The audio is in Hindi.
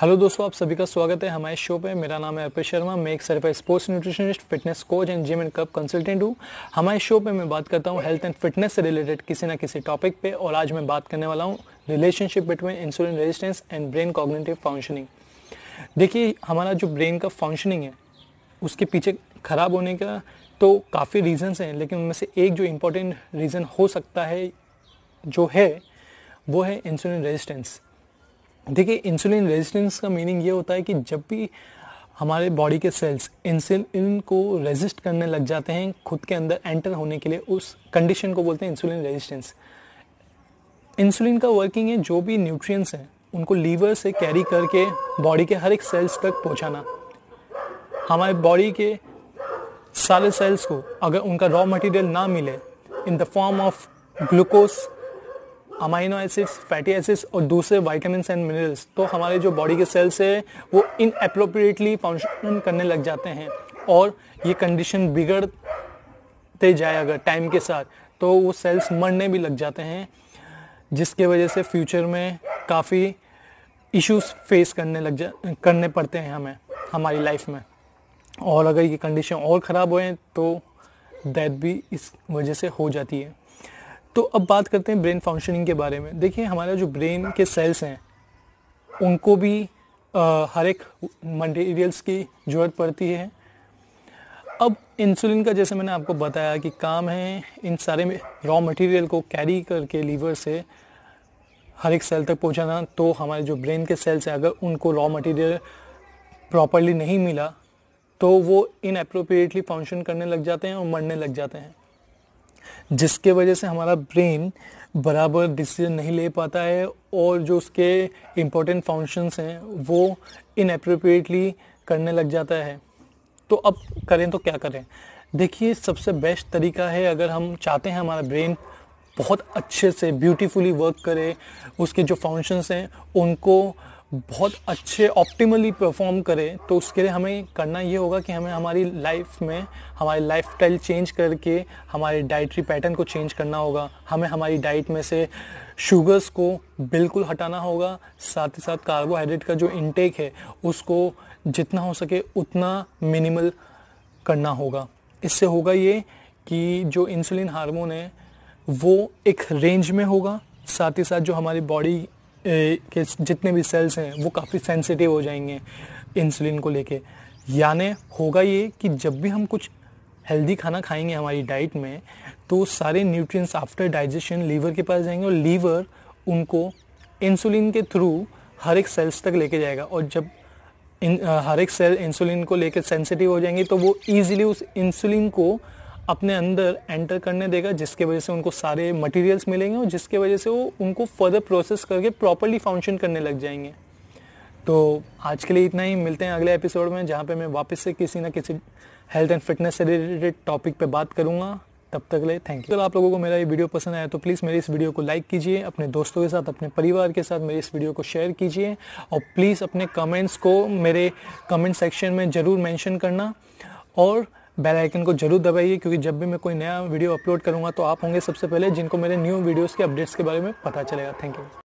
हेलो दोस्तों आप सभी का स्वागत है हमारे शो पे मेरा नाम है अर्पित शर्मा मैं एक certified sports nutritionist fitness coach and gym and cup consultant हूँ हमारे शो पे मैं बात करता हूँ हेल्थ एंड फिटनेस से रिलेटेड किसी ना किसी टॉपिक पे और आज मैं बात करने वाला हूँ relationship between insulin resistance and brain cognitive functioning देखिए हमारा जो ब्रेन का फंक्शनिंग है उसके पीछे ख़राब होने का तो काफ़ी रीजन्स हैं लेकिन उनमें से एक जो इम्पोर्टेंट रीज़न हो सकता है जो है वो है इंसुलिन रेजिस्टेंस देखिए इंसुलिन रेजिस्टेंस का मीनिंग ये होता है कि जब भी हमारे बॉडी के सेल्स इंसुलिन को रेजिस्ट करने लग जाते हैं खुद के अंदर एंटर होने के लिए उस कंडीशन को बोलते हैं इंसुलिन रेजिस्टेंस इंसुलिन का वर्किंग है जो भी न्यूट्रिएंट्स हैं उनको लीवर से कैरी करके बॉडी के हर एक सेल्स तक पहुंचाना हमारे बॉडी के सारे सेल्स को अगर उनका रॉ मटेरियल ना मिले in the form of glucose amino acids fatty acids और दूसरे वाइटामिन एंड मिनरल्स तो हमारे जो बॉडी के सेल्स है वो इन अप्रोप्रिएटली फंक्शन करने लग जाते हैं और ये कंडीशन बिगड़ते जाए अगर टाइम के साथ तो वो सेल्स मरने भी लग जाते हैं जिसके वजह से फ्यूचर में काफ़ी इश्यूज फेस करने लग जा करने पड़ते हैं हमें हमारी लाइफ में और अगर ये कंडीशन और ख़राब हुए तो डेथ भी इस वजह से हो जाती है तो अब बात करते हैं ब्रेन फंक्शनिंग के बारे में देखिए हमारा जो ब्रेन के सेल्स हैं उनको भी आ, हर एक मटेरियल्स की ज़रूरत पड़ती है अब इंसुलिन का जैसे मैंने आपको बताया कि काम है इन सारे रॉ मटेरियल को कैरी करके लीवर से हर एक सेल तक पहुंचाना तो हमारे जो ब्रेन के सेल्स हैं अगर उनको रॉ मटेरियल प्रॉपरली नहीं मिला तो वो अप्रोप्रिएटली फंक्शन करने लग जाते हैं और मरने लग जाते हैं जिसके वजह से हमारा ब्रेन बराबर डिसीजन नहीं ले पाता है और जो उसके इम्पोर्टेंट फंक्शंस हैं वो इनअप्रोप्रिएटली करने लग जाता है तो अब करें तो क्या करें देखिए सबसे बेस्ट तरीका है अगर हम चाहते हैं हमारा ब्रेन बहुत अच्छे से ब्यूटीफुली वर्क करे उसके जो फंक्शंस हैं उनको बहुत अच्छे ऑप्टिमली परफॉर्म करें तो उसके लिए हमें करना ये होगा कि हमें हमारी लाइफ में हमारे लाइफ स्टाइल चेंज करके हमारे डाइटरी पैटर्न को चेंज करना होगा हमें हमारी डाइट में से शुगर्स को बिल्कुल हटाना होगा साथ ही साथ कार्बोहाइड्रेट का जो इनटेक है उसको जितना हो सके उतना मिनिमल करना होगा इससे होगा ये कि जो इंसुलिन हार्मोन है वो एक रेंज में होगा साथ ही साथ जो हमारी बॉडी के जितने भी सेल्स हैं वो काफ़ी सेंसिटिव हो जाएंगे इंसुलिन को लेके यानी होगा ये कि जब भी हम कुछ हेल्दी खाना खाएंगे हमारी डाइट में तो सारे न्यूट्रिएंट्स आफ्टर डाइजेशन लीवर के पास जाएंगे और लीवर उनको इंसुलिन के थ्रू हर एक सेल्स तक लेके जाएगा और जब इन हर एक सेल इंसुलिन को लेकर सेंसिटिव हो जाएंगे तो वो ईजिली उस इंसुलिन को अपने अंदर एंटर करने देगा जिसके वजह से उनको सारे मटेरियल्स मिलेंगे और जिसके वजह से वो उनको फर्दर प्रोसेस करके प्रॉपरली फंक्शन करने लग जाएंगे तो आज के लिए इतना ही मिलते हैं अगले एपिसोड में जहाँ पे मैं वापस से किसी ना किसी हेल्थ एंड फिटनेस से रिलेटेड टॉपिक पे बात करूँगा तब तक ले थैंक यू अगर आप लोगों को मेरा ये वीडियो पसंद आया तो प्लीज़ मेरी इस वीडियो को लाइक कीजिए अपने दोस्तों के साथ अपने परिवार के साथ मेरी इस वीडियो को शेयर कीजिए और प्लीज़ अपने कमेंट्स को मेरे कमेंट सेक्शन में ज़रूर मेंशन करना और बेल आइकन को जरूर दबाइए क्योंकि जब भी मैं कोई नया वीडियो अपलोड करूँगा तो आप होंगे सबसे पहले जिनको मेरे न्यू वीडियोज़ के अपडेट्स के बारे में पता चलेगा थैंक यू